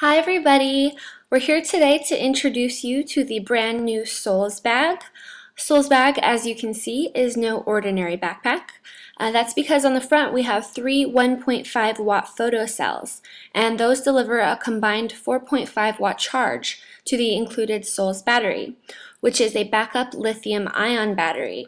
Hi everybody! We're here today to introduce you to the brand new Souls bag. Souls bag, as you can see, is no ordinary backpack. Uh, that's because on the front we have three 1.5 watt cells, and those deliver a combined 4.5 watt charge to the included Souls battery, which is a backup lithium ion battery.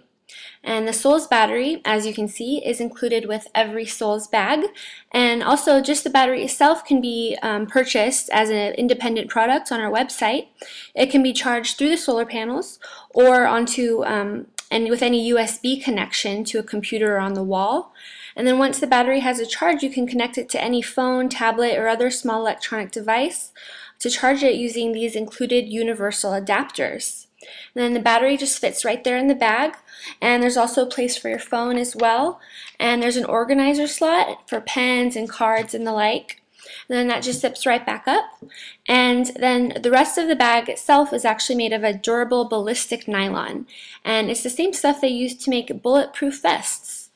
And the Souls battery, as you can see, is included with every Souls bag. And also just the battery itself can be um, purchased as an independent product on our website. It can be charged through the solar panels or onto um, and with any USB connection to a computer on the wall. And then once the battery has a charge, you can connect it to any phone, tablet, or other small electronic device to charge it using these included universal adapters. And then the battery just fits right there in the bag. And there's also a place for your phone as well. And there's an organizer slot for pens and cards and the like and then that just zips right back up. And then the rest of the bag itself is actually made of a durable ballistic nylon, and it's the same stuff they use to make bulletproof vests.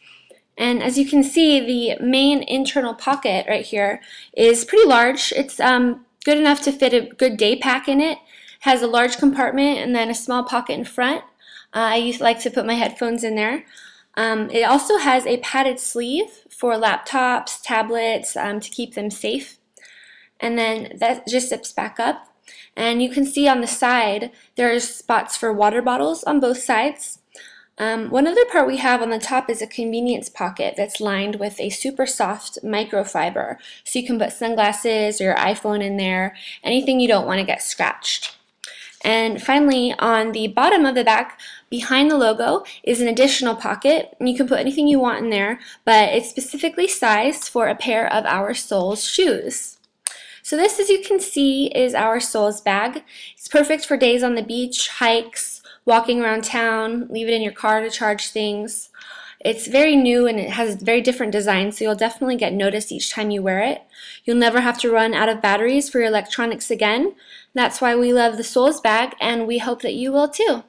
And as you can see, the main internal pocket right here is pretty large. It's um, good enough to fit a good day pack in it. Has a large compartment and then a small pocket in front. Uh, I used, like to put my headphones in there. Um, it also has a padded sleeve for laptops, tablets, um, to keep them safe. And then that just zips back up. And you can see on the side, there's spots for water bottles on both sides. Um, one other part we have on the top is a convenience pocket that's lined with a super soft microfiber. So you can put sunglasses or your iPhone in there, anything you don't want to get scratched. And finally, on the bottom of the back, behind the logo, is an additional pocket. You can put anything you want in there, but it's specifically sized for a pair of our Soles shoes. So this, as you can see, is our Soles bag. It's perfect for days on the beach, hikes, walking around town, leave it in your car to charge things. It's very new and it has very different design, so you'll definitely get noticed each time you wear it. You'll never have to run out of batteries for your electronics again. That's why we love the Souls bag, and we hope that you will too.